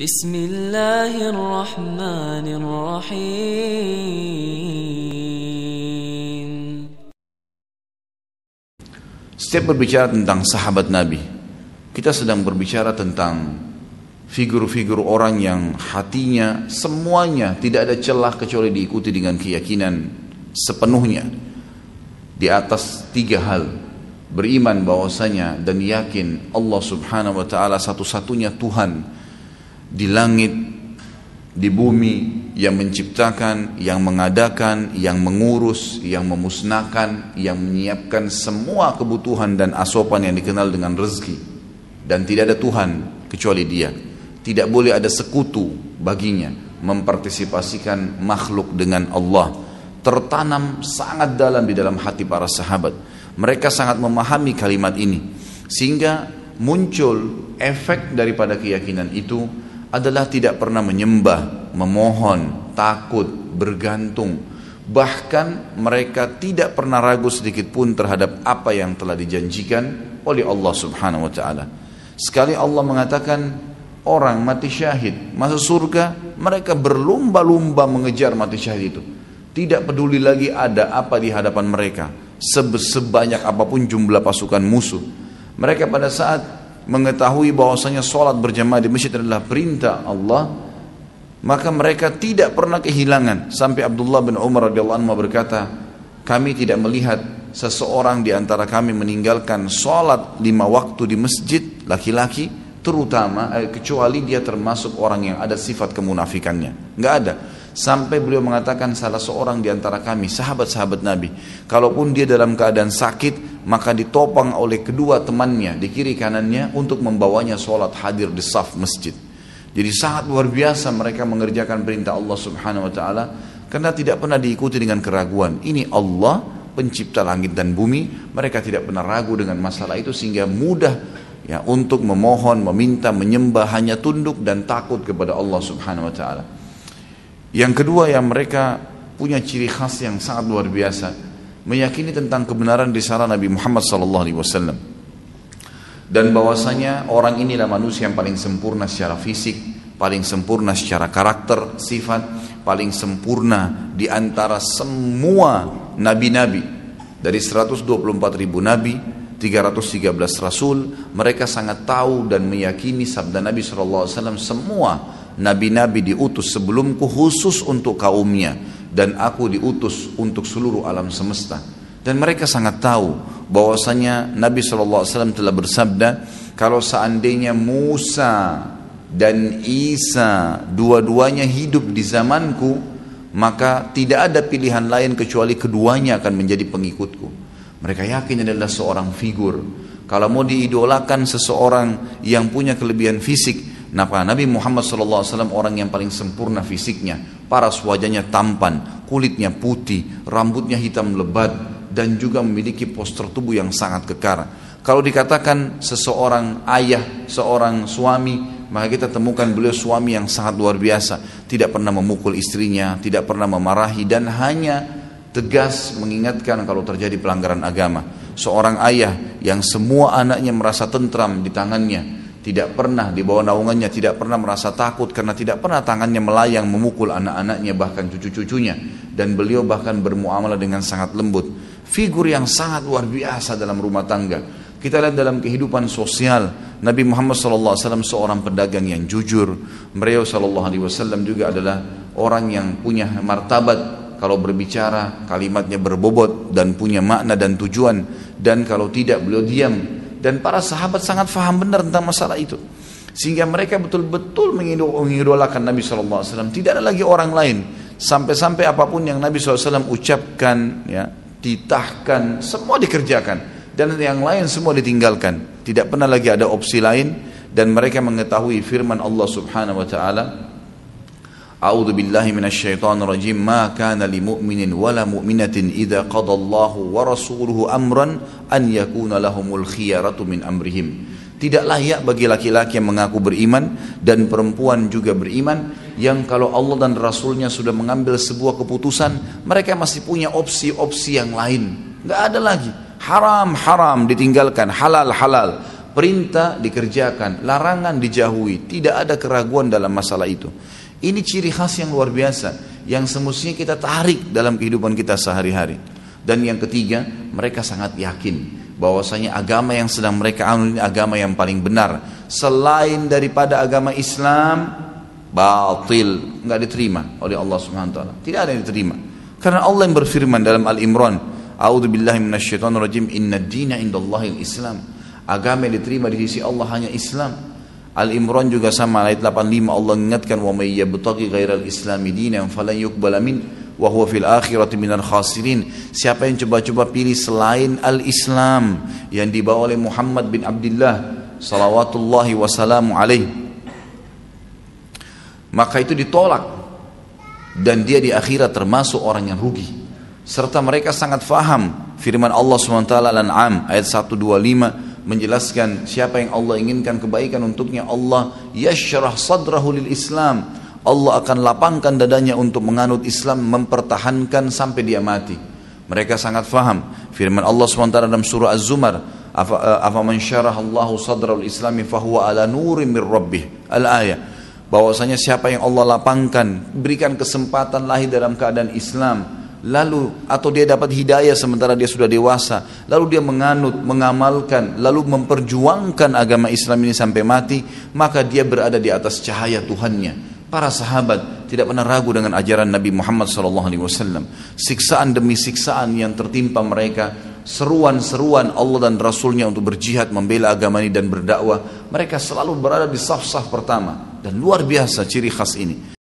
بسم الله الرحمن الرحيم Setiap berbicara tentang sahabat Nabi, kita sedang berbicara tentang figur-figur orang yang hatinya semuanya tidak ada celah kecuali diikuti dengan keyakinan sepenuhnya di atas tiga hal beriman bahwasanya dan yakin Allah Subhanahu wa taala satu-satunya Tuhan di langit, di bumi, yang menciptakan, yang mengadakan, yang mengurus, yang memusnahkan, yang menyiapkan semua kebutuhan dan asopan yang dikenal dengan rezeki. Dan tidak ada Tuhan kecuali dia. Tidak boleh ada sekutu baginya mempartisipasikan makhluk dengan Allah. Tertanam sangat dalam di dalam hati para sahabat. Mereka sangat memahami kalimat ini. Sehingga muncul efek daripada keyakinan itu adalah tidak pernah menyembah, memohon, takut, bergantung. Bahkan mereka tidak pernah ragu sedikit pun terhadap apa yang telah dijanjikan oleh Allah Subhanahu wa taala. Sekali Allah mengatakan orang mati syahid masuk surga, mereka berlumba-lumba mengejar mati syahid itu. Tidak peduli lagi ada apa di hadapan mereka, sebanyak apapun jumlah pasukan musuh. Mereka pada saat mengetahui bahwasanya sholat berjamaah di masjid adalah perintah Allah maka mereka tidak pernah kehilangan sampai Abdullah bin Umar radhiyallahu anhu berkata kami tidak melihat seseorang di antara kami meninggalkan sholat lima waktu di masjid laki-laki terutama eh, kecuali dia termasuk orang yang ada sifat kemunafikannya nggak ada Sampai beliau mengatakan salah seorang di antara kami, sahabat-sahabat Nabi, kalaupun dia dalam keadaan sakit, maka ditopang oleh kedua temannya di kiri kanannya untuk membawanya sholat hadir di saf masjid. Jadi sangat luar biasa mereka mengerjakan perintah Allah Subhanahu wa taala karena tidak pernah diikuti dengan keraguan. Ini Allah pencipta langit dan bumi, mereka tidak pernah ragu dengan masalah itu sehingga mudah ya untuk memohon, meminta, menyembah hanya tunduk dan takut kepada Allah Subhanahu wa taala. Yang kedua yang mereka punya ciri khas yang sangat luar biasa, meyakini tentang kebenaran risalah Nabi Muhammad sallallahu alaihi wasallam. Dan bahwasanya orang inilah manusia yang paling sempurna secara fisik, paling sempurna secara karakter, sifat, paling sempurna di antara semua nabi-nabi. Dari 124 ribu nabi, 313 rasul, mereka sangat tahu dan meyakini sabda Nabi SAW semua nabi-nabi diutus sebelumku khusus untuk kaumnya dan aku diutus untuk seluruh alam semesta dan mereka sangat tahu bahwasanya Nabi SAW telah bersabda kalau seandainya Musa dan Isa dua-duanya hidup di zamanku maka tidak ada pilihan lain kecuali keduanya akan menjadi pengikutku mereka yakin adalah seorang figur kalau mau diidolakan seseorang yang punya kelebihan fisik Napa Nabi Muhammad SAW orang yang paling sempurna fisiknya, paras wajahnya tampan, kulitnya putih, rambutnya hitam lebat, dan juga memiliki postur tubuh yang sangat kekar. Kalau dikatakan seseorang ayah, seorang suami, maka kita temukan beliau suami yang sangat luar biasa, tidak pernah memukul istrinya, tidak pernah memarahi, dan hanya tegas mengingatkan kalau terjadi pelanggaran agama. Seorang ayah yang semua anaknya merasa tentram di tangannya, tidak pernah di bawah naungannya, tidak pernah merasa takut karena tidak pernah tangannya melayang memukul anak-anaknya bahkan cucu-cucunya dan beliau bahkan bermuamalah dengan sangat lembut. Figur yang sangat luar biasa dalam rumah tangga. Kita lihat dalam kehidupan sosial Nabi Muhammad SAW seorang pedagang yang jujur. Beliau SAW juga adalah orang yang punya martabat kalau berbicara kalimatnya berbobot dan punya makna dan tujuan dan kalau tidak beliau diam dan para sahabat sangat faham benar tentang masalah itu sehingga mereka betul-betul mengidolakan Nabi SAW tidak ada lagi orang lain sampai-sampai apapun yang Nabi SAW ucapkan ya titahkan semua dikerjakan dan yang lain semua ditinggalkan tidak pernah lagi ada opsi lain dan mereka mengetahui firman Allah Subhanahu wa taala A'udzu billahi minasyaitonir rajim. Ma kana mu'minin wala mu'minatin idza qadallahu wa rasuluhu amran an yakuna lahumul khiyaratu min amrihim. Tidak layak bagi laki-laki yang mengaku beriman dan perempuan juga beriman yang kalau Allah dan Rasulnya sudah mengambil sebuah keputusan, mereka masih punya opsi-opsi yang lain. Nggak ada lagi. Haram, haram ditinggalkan, halal, halal perintah dikerjakan, larangan dijauhi, tidak ada keraguan dalam masalah itu. Ini ciri khas yang luar biasa yang semestinya kita tarik dalam kehidupan kita sehari-hari. Dan yang ketiga, mereka sangat yakin bahwasanya agama yang sedang mereka anut ini agama yang paling benar. Selain daripada agama Islam, batil, nggak diterima oleh Allah Subhanahu wa taala. Tidak ada yang diterima. Karena Allah yang berfirman dalam Al Imran, "A'udzu billahi minasyaitonir rajim, inna dina al Islam." Agama yang diterima di sisi Allah hanya Islam. Al Imran juga sama ayat 85 Allah ingatkan wa may yabtaghi ghairal Islam dinan falan yuqbal min wa huwa fil akhirati minal khasirin. Siapa yang coba-coba pilih selain al-Islam yang dibawa oleh Muhammad bin Abdullah salawatullahi wasalamu alaihi maka itu ditolak dan dia di akhirat termasuk orang yang rugi serta mereka sangat faham firman Allah SWT ayat 125 menjelaskan siapa yang Allah inginkan kebaikan untuknya Allah yashrah sadrahu lil Islam Allah akan lapangkan dadanya untuk menganut Islam mempertahankan sampai dia mati mereka sangat faham firman Allah SWT dalam surah Az-Zumar afa eh, man Allahu sadrahul islami fahuwa ala nuri min rabbih al ayah bahwasanya siapa yang Allah lapangkan berikan kesempatan lahir dalam keadaan Islam lalu atau dia dapat hidayah sementara dia sudah dewasa, lalu dia menganut, mengamalkan, lalu memperjuangkan agama Islam ini sampai mati, maka dia berada di atas cahaya Tuhannya. Para sahabat tidak pernah ragu dengan ajaran Nabi Muhammad SAW. Siksaan demi siksaan yang tertimpa mereka, seruan-seruan Allah dan Rasulnya untuk berjihad membela agama ini dan berdakwah, mereka selalu berada di saf-saf pertama. Dan luar biasa ciri khas ini.